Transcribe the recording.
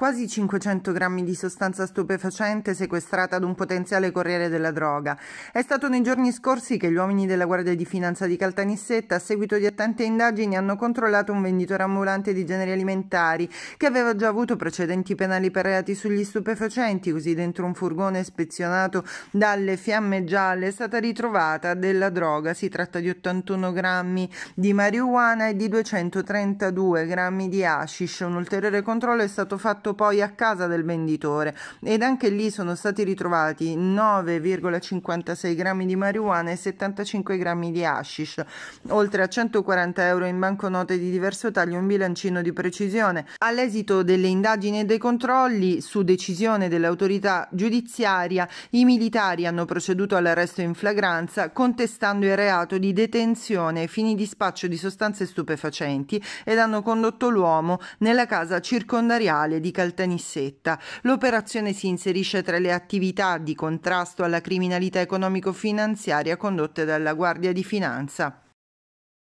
Quasi 500 grammi di sostanza stupefacente sequestrata ad un potenziale corriere della droga. È stato nei giorni scorsi che gli uomini della Guardia di Finanza di Caltanissetta, a seguito di attente indagini, hanno controllato un venditore ambulante di generi alimentari che aveva già avuto precedenti penali per reati sugli stupefacenti, così dentro un furgone ispezionato dalle fiamme gialle è stata ritrovata della droga. Si tratta di 81 grammi di marijuana e di 232 grammi di hashish. Un ulteriore controllo è stato fatto portato poi a casa del venditore ed anche lì sono stati ritrovati 9,56 grammi di marijuana e 75 grammi di hashish, oltre a 140 euro in banconote di diverso taglio un bilancino di precisione. All'esito delle indagini e dei controlli, su decisione dell'autorità giudiziaria, i militari hanno proceduto all'arresto in flagranza contestando il reato di detenzione ai fini di spaccio di sostanze stupefacenti ed hanno condotto l'uomo nella casa circondariale di Musical Tenissetta. L'operazione si inserisce tra le attività di contrasto alla criminalità economico-finanziaria condotte dalla Guardia di Finanza.